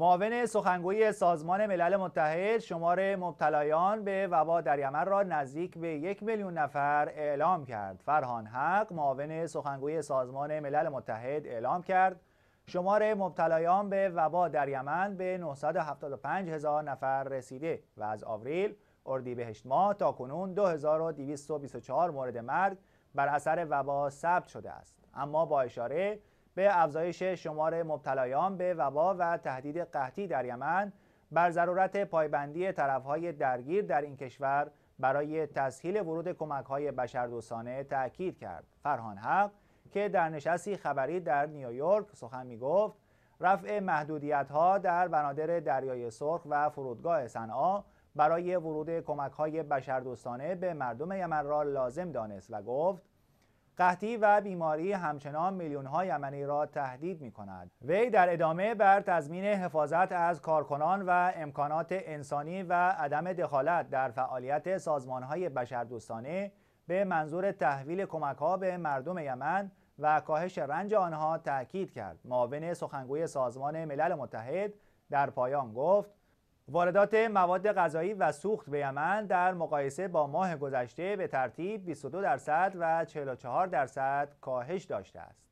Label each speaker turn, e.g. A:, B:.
A: معاون سخنگوی سازمان ملل متحد شمار مبتلایان به وبا در یمن را نزدیک به یک میلیون نفر اعلام کرد فرهان حق معاون سخنگوی سازمان ملل متحد اعلام کرد شمار مبتلایان به وبا در یمن به 975 هزار نفر رسیده و از آوریل اردیبهشت ماه تا کنون 2224 مورد مرگ بر اثر وبا ثبت شده است اما با اشاره به افزایش شمار مبتلایان به وبا و تهدید قحطی در یمن بر ضرورت پایبندی طرفهای درگیر در این کشور برای تسهیل ورود کمکهای بشردوستانه تاکید کرد فرهان حق که در نشستی خبری در نیویورک سخن می گفت رفع محدودیت ها در بنادر دریای سرخ و فرودگاه صنعا برای ورود کمک های بشردوستانه به مردم یمن را لازم دانست و گفت قحطی و بیماری همچنان میلیون های یمنی را تهدید می کند. وی در ادامه بر تضمین حفاظت از کارکنان و امکانات انسانی و عدم دخالت در فعالیت سازمان های بشردوستانه به منظور تحویل کمک ها به مردم یمن و کاهش رنج آنها تاکید کرد. معاون سخنگوی سازمان ملل متحد در پایان گفت واردات مواد غذایی و سوخت به یمن در مقایسه با ماه گذشته به ترتیب 22 درصد و 44 درصد کاهش داشته است.